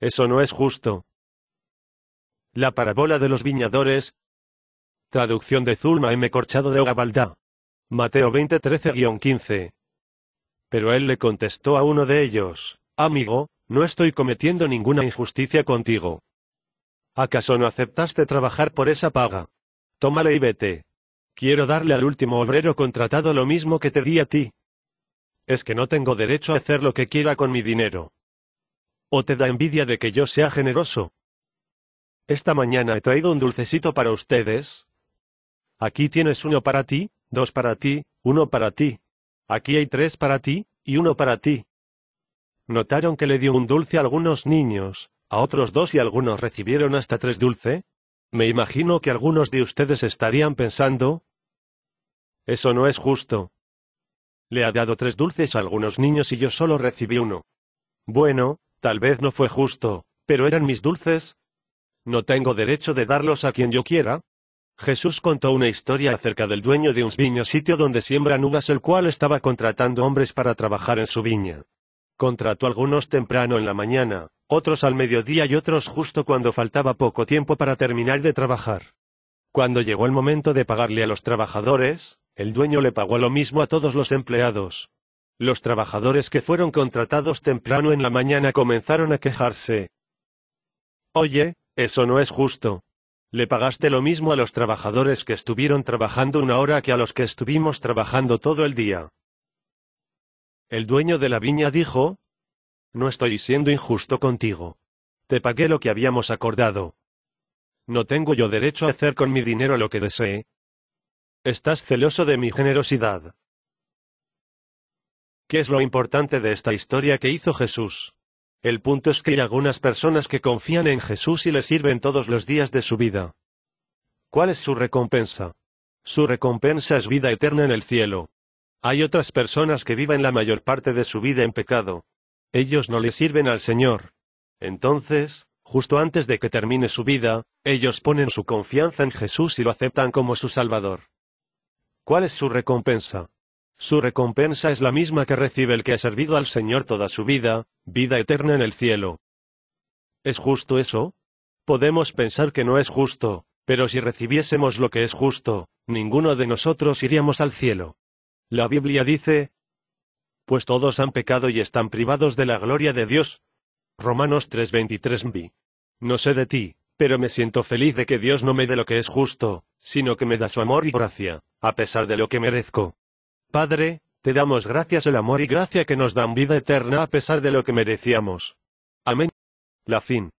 Eso no es justo. La parábola de los viñadores. Traducción de Zulma M. Corchado de Ogabaldá. Mateo 20:13-15. Pero él le contestó a uno de ellos, Amigo, no estoy cometiendo ninguna injusticia contigo. ¿Acaso no aceptaste trabajar por esa paga? Tómale y vete. Quiero darle al último obrero contratado lo mismo que te di a ti. Es que no tengo derecho a hacer lo que quiera con mi dinero. ¿O te da envidia de que yo sea generoso? Esta mañana he traído un dulcecito para ustedes. Aquí tienes uno para ti, dos para ti, uno para ti. Aquí hay tres para ti, y uno para ti. Notaron que le dio un dulce a algunos niños, a otros dos y algunos recibieron hasta tres dulce. Me imagino que algunos de ustedes estarían pensando, eso no es justo. Le ha dado tres dulces a algunos niños y yo solo recibí uno. Bueno, Tal vez no fue justo, pero eran mis dulces. ¿No tengo derecho de darlos a quien yo quiera? Jesús contó una historia acerca del dueño de un viño sitio donde siembran uvas el cual estaba contratando hombres para trabajar en su viña. Contrató algunos temprano en la mañana, otros al mediodía y otros justo cuando faltaba poco tiempo para terminar de trabajar. Cuando llegó el momento de pagarle a los trabajadores, el dueño le pagó lo mismo a todos los empleados, los trabajadores que fueron contratados temprano en la mañana comenzaron a quejarse. Oye, eso no es justo. Le pagaste lo mismo a los trabajadores que estuvieron trabajando una hora que a los que estuvimos trabajando todo el día. El dueño de la viña dijo, No estoy siendo injusto contigo. Te pagué lo que habíamos acordado. No tengo yo derecho a hacer con mi dinero lo que desee. Estás celoso de mi generosidad. ¿Qué es lo importante de esta historia que hizo Jesús? El punto es que hay algunas personas que confían en Jesús y le sirven todos los días de su vida. ¿Cuál es su recompensa? Su recompensa es vida eterna en el cielo. Hay otras personas que viven la mayor parte de su vida en pecado. Ellos no le sirven al Señor. Entonces, justo antes de que termine su vida, ellos ponen su confianza en Jesús y lo aceptan como su Salvador. ¿Cuál es su recompensa? Su recompensa es la misma que recibe el que ha servido al Señor toda su vida, vida eterna en el cielo. ¿Es justo eso? Podemos pensar que no es justo, pero si recibiésemos lo que es justo, ninguno de nosotros iríamos al cielo. La Biblia dice, pues todos han pecado y están privados de la gloria de Dios. Romanos 323 No sé de ti, pero me siento feliz de que Dios no me dé lo que es justo, sino que me da su amor y gracia, a pesar de lo que merezco. Padre, te damos gracias el amor y gracia que nos dan vida eterna a pesar de lo que merecíamos. Amén. La fin.